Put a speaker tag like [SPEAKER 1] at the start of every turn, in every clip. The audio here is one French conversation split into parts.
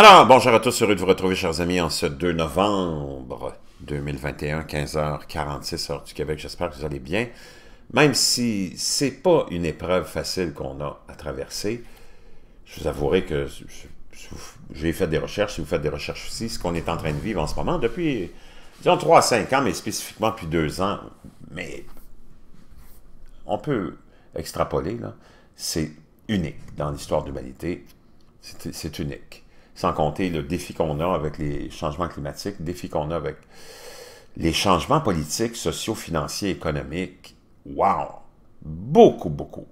[SPEAKER 1] Alors, bonjour à tous, heureux de vous retrouver, chers amis, en ce 2 novembre 2021, 15h46, heure du Québec. J'espère que vous allez bien. Même si c'est pas une épreuve facile qu'on a à traverser, je vous avouerai que j'ai fait des recherches, si vous faites des recherches aussi, ce qu'on est en train de vivre en ce moment depuis, disons, 3 à 5 ans, mais spécifiquement depuis 2 ans, mais on peut extrapoler, c'est unique dans l'histoire de l'humanité, c'est unique sans compter le défi qu'on a avec les changements climatiques, le défi qu'on a avec les changements politiques, sociaux, financiers, économiques. Wow! Beaucoup, beaucoup.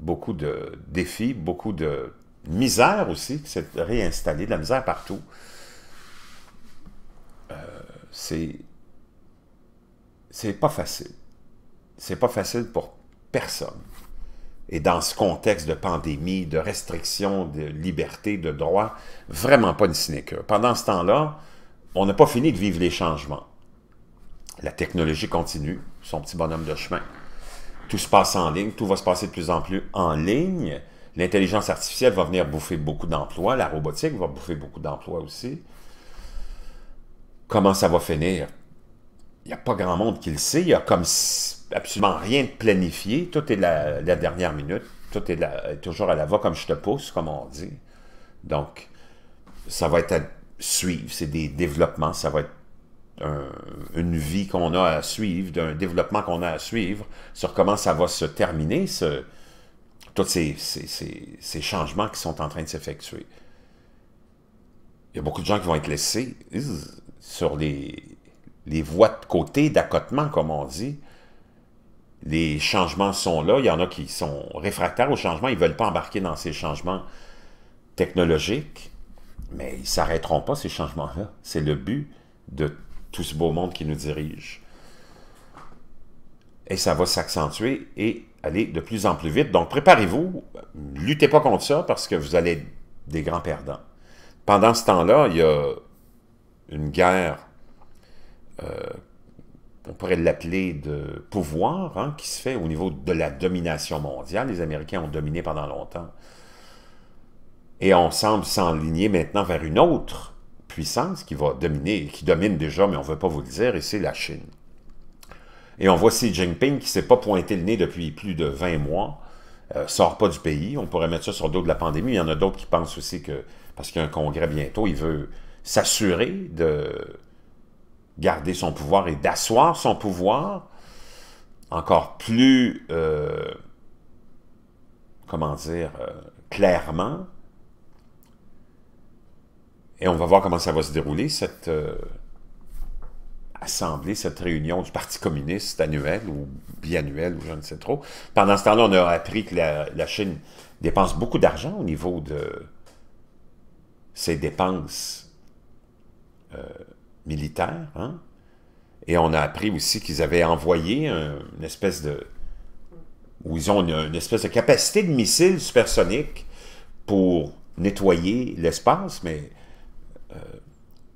[SPEAKER 1] Beaucoup de défis, beaucoup de misère aussi qui s'est réinstallée, de la misère partout. Euh, c'est... C'est pas facile. C'est pas facile pour personne. Et dans ce contexte de pandémie, de restrictions, de liberté, de droit, vraiment pas une sinecure. Pendant ce temps-là, on n'a pas fini de vivre les changements. La technologie continue, son petit bonhomme de chemin. Tout se passe en ligne, tout va se passer de plus en plus en ligne. L'intelligence artificielle va venir bouffer beaucoup d'emplois, la robotique va bouffer beaucoup d'emplois aussi. Comment ça va finir? Il n'y a pas grand monde qui le sait. Il y a comme absolument rien de planifié. Tout est la, dernière minute. Tout est toujours à la voix comme je te pousse, comme on dit. Donc, ça va être à suivre. C'est des développements. Ça va être une vie qu'on a à suivre, d'un développement qu'on a à suivre sur comment ça va se terminer, ce, tous ces, changements qui sont en train de s'effectuer. Il y a beaucoup de gens qui vont être laissés sur les, les voies de côté d'accotement, comme on dit, les changements sont là. Il y en a qui sont réfractaires aux changements. Ils ne veulent pas embarquer dans ces changements technologiques. Mais ils ne s'arrêteront pas, ces changements-là. C'est le but de tout ce beau monde qui nous dirige. Et ça va s'accentuer et aller de plus en plus vite. Donc, préparez-vous. Luttez pas contre ça parce que vous allez être des grands perdants. Pendant ce temps-là, il y a une guerre euh, on pourrait l'appeler de pouvoir, hein, qui se fait au niveau de la domination mondiale. Les Américains ont dominé pendant longtemps. Et on semble s'enligner maintenant vers une autre puissance qui va dominer, qui domine déjà, mais on ne veut pas vous le dire, et c'est la Chine. Et on voit Xi Jinping qui ne s'est pas pointé le nez depuis plus de 20 mois, ne euh, sort pas du pays. On pourrait mettre ça sur le dos de la pandémie. Il y en a d'autres qui pensent aussi que, parce qu'il y a un congrès bientôt, il veut s'assurer de garder son pouvoir et d'asseoir son pouvoir, encore plus, euh, comment dire, euh, clairement. Et on va voir comment ça va se dérouler, cette euh, assemblée, cette réunion du Parti communiste annuelle ou biannuel ou je ne sais trop. Pendant ce temps-là, on a appris que la, Chine dépense beaucoup d'argent au niveau de ses dépenses militaire. Hein. Et on a appris aussi qu'ils avaient envoyé une espèce de... où ils ont une, espèce de capacité de missiles supersonique pour nettoyer l'espace, mais euh,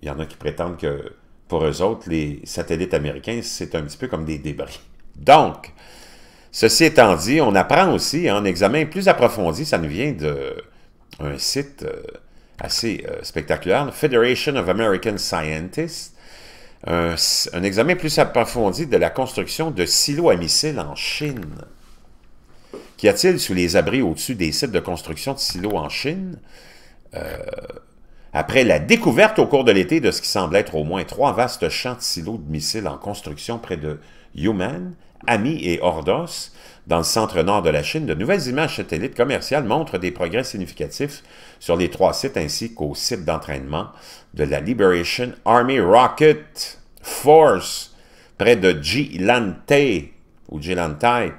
[SPEAKER 1] il y en a qui prétendent que pour eux autres, les satellites américains, c'est un petit peu comme des débris. Donc, ceci étant dit, on apprend aussi en examen plus approfondi, ça nous vient d'un site... Euh, assez euh, spectaculaire, Federation of American Scientists, un, examen plus approfondi de la construction de silos à missiles en Chine. Qu'y a-t-il sous les abris au-dessus des sites de construction de silos en Chine? Euh, après la découverte au cours de l'été de ce qui semble être au moins trois vastes champs de silos de missiles en construction près de Yuman, Ami et Ordos, dans le centre nord de la Chine, de nouvelles images satellites commerciales montrent des progrès significatifs sur les trois sites ainsi qu'au site d'entraînement de la Liberation Army Rocket Force près de ou Jilantai.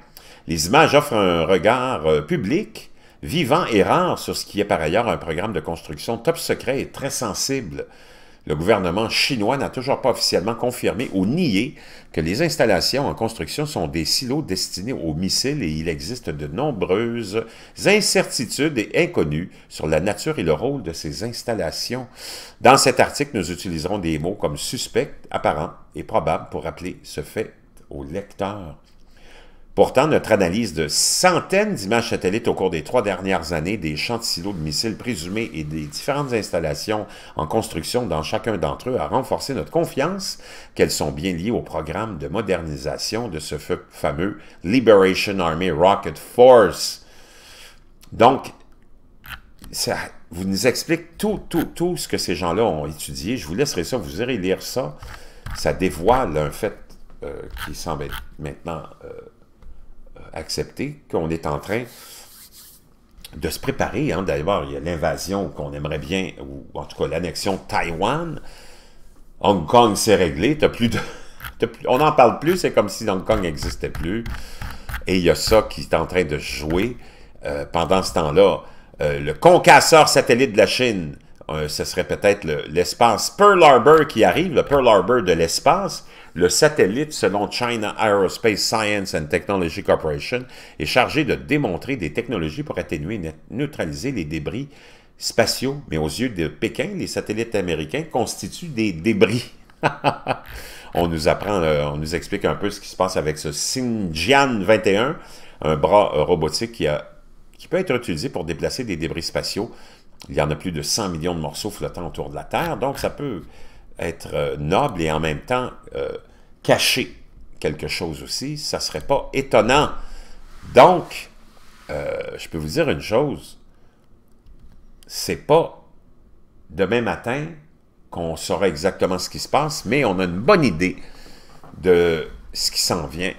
[SPEAKER 1] Les images offrent un regard euh, public vivant et rare sur ce qui est par ailleurs un programme de construction top secret et très sensible. Le gouvernement chinois n'a toujours pas officiellement confirmé ou nié que les installations en construction sont des silos destinés aux missiles et il existe de nombreuses incertitudes et inconnues sur la nature et le rôle de ces installations. Dans cet article, nous utiliserons des mots comme suspect, apparent et probable pour rappeler ce fait au lecteur. Pourtant, notre analyse de centaines d'images satellites au cours des trois dernières années des champs de silos de missiles présumés et des différentes installations en construction dans chacun d'entre eux a renforcé notre confiance qu'elles sont bien liées au programme de modernisation de ce fameux Liberation Army Rocket Force. Donc, ça vous nous explique tout, tout, tout ce que ces gens-là ont étudié. Je vous laisserai ça, vous irez lire ça. Ça dévoile un fait euh, qui semble être maintenant... Euh, accepter qu'on est en train de se préparer. Hein. D'ailleurs, il y a l'invasion qu'on aimerait bien, ou en tout cas l'annexion de Taïwan. Hong Kong, s'est réglé. plus de... On n'en parle plus, c'est comme si Hong Kong n'existait plus. Et il y a ça qui est en train de jouer euh, pendant ce temps-là. Euh, le concasseur satellite de la Chine euh, ce serait peut-être l'espace Pearl Harbor qui arrive, le Pearl Harbor de l'espace, le satellite selon China Aerospace Science and Technology Corporation est chargé de démontrer des technologies pour atténuer et neutraliser les débris spatiaux. Mais aux yeux de Pékin, les satellites américains constituent des débris. on nous apprend, euh, on nous explique un peu ce qui se passe avec ce Xinjiang 21, un bras euh, robotique qui peut être utilisé pour déplacer des débris spatiaux il y en a plus de 100 millions de morceaux flottant autour de la Terre, donc ça peut être euh, noble et en même temps euh, cacher quelque chose aussi, ça ne serait pas étonnant. Donc, euh, je peux vous dire une chose, c'est pas demain matin qu'on saura exactement ce qui se passe, mais on a une bonne idée de ce qui s'en vient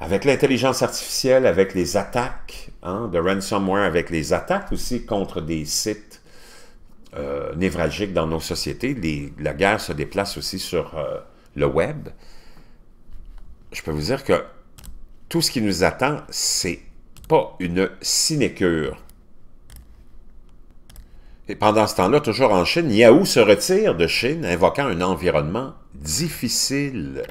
[SPEAKER 1] avec l'intelligence artificielle, avec les attaques hein, de ransomware, avec les attaques aussi contre des sites euh, névralgiques dans nos sociétés, la guerre se déplace aussi sur euh, le web. Je peux vous dire que tout ce qui nous attend, c'est pas une sinécure. Et pendant ce temps-là, toujours en Chine, Yahoo se retire de Chine, invoquant un environnement difficile,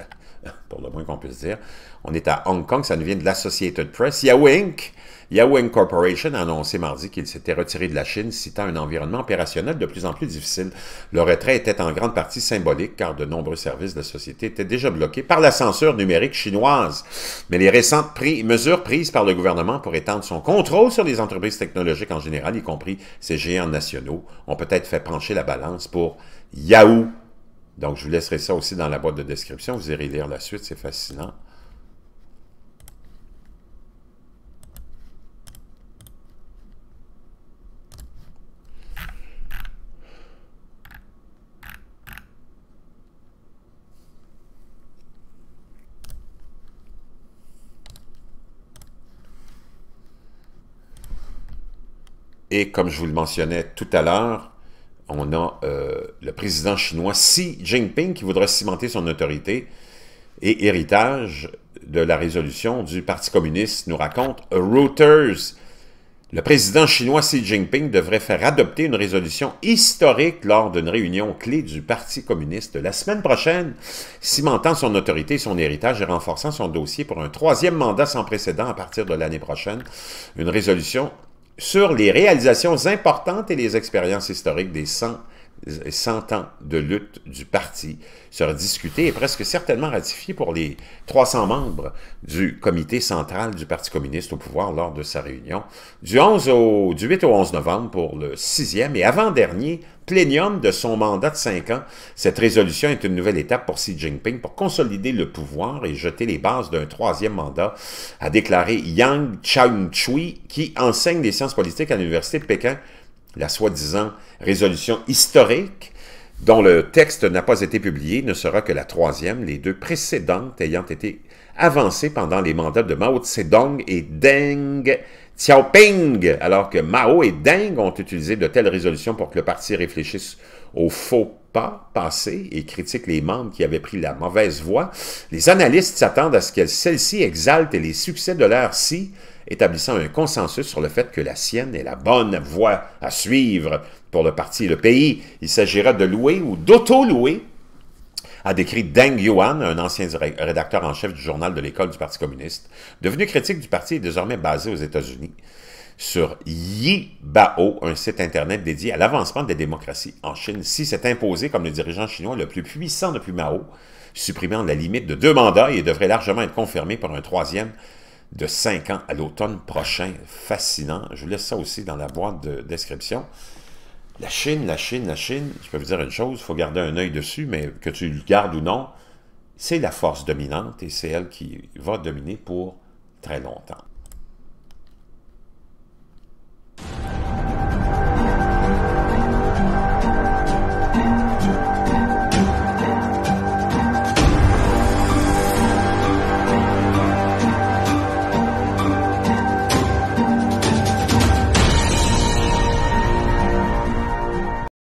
[SPEAKER 1] pour le moins qu'on puisse dire. On est à Hong Kong, ça nous vient de l'Associated Press. Yahoo Inc., Inc. Yahoo Corporation a annoncé mardi qu'il s'était retiré de la Chine, citant un environnement opérationnel de plus en plus difficile. Le retrait était en grande partie symbolique, car de nombreux services de la société étaient déjà bloqués par la censure numérique chinoise. Mais les récentes mesures prises par le gouvernement pour étendre son contrôle sur les entreprises technologiques en général, y compris ces géants nationaux, ont peut-être fait pencher la balance pour Yahoo. Donc, je vous laisserai ça aussi dans la boîte de description. Vous irez lire la suite, c'est fascinant. Et comme je vous le mentionnais tout à l'heure, on a euh, le président chinois Xi Jinping qui voudrait cimenter son autorité et héritage de la résolution du Parti communiste, nous raconte Reuters. Le président chinois Xi Jinping devrait faire adopter une résolution historique lors d'une réunion clé du Parti communiste la semaine prochaine, cimentant son autorité et son héritage et renforçant son dossier pour un troisième mandat sans précédent à partir de l'année prochaine. Une résolution sur les réalisations importantes et les expériences historiques des cent 100 ans de lutte du parti sera discuté et presque certainement ratifié pour les 300 membres du comité central du Parti communiste au pouvoir lors de sa réunion du, 11 au, 8 au 11 novembre pour le sixième et avant-dernier plénium de son mandat de 5 ans. Cette résolution est une nouvelle étape pour Xi Jinping pour consolider le pouvoir et jeter les bases d'un troisième mandat, a déclaré Yang Changchui qui enseigne les sciences politiques à l'Université de Pékin la soi-disant résolution historique dont le texte n'a pas été publié ne sera que la troisième, les deux précédentes ayant été avancées pendant les mandats de Mao Zedong et Deng Xiaoping, alors que Mao et Deng ont utilisé de telles résolutions pour que le parti réfléchisse aux faux passé et critique les membres qui avaient pris la mauvaise voie, les analystes s'attendent à ce que celle-ci exalte les succès de l'ère si, établissant un consensus sur le fait que la sienne est la bonne voie à suivre pour le parti et le pays. Il s'agira de louer ou d'auto-louer a décrit Deng Yuan, un ancien rédacteur en chef du journal de l'école du Parti communiste, devenu critique du parti et désormais basé aux États-Unis sur Yibao, un site Internet dédié à l'avancement des démocraties en Chine. Si c'est imposé comme le dirigeant chinois le plus puissant depuis Mao, supprimant la limite de deux mandats et devrait largement être confirmé par un troisième de cinq ans à l'automne prochain. Fascinant. Je vous laisse ça aussi dans la boîte de description. La Chine, la Chine, la Chine, je peux vous dire une chose, il faut garder un œil dessus, mais que tu le gardes ou non, c'est la force dominante et c'est elle qui va dominer pour très longtemps.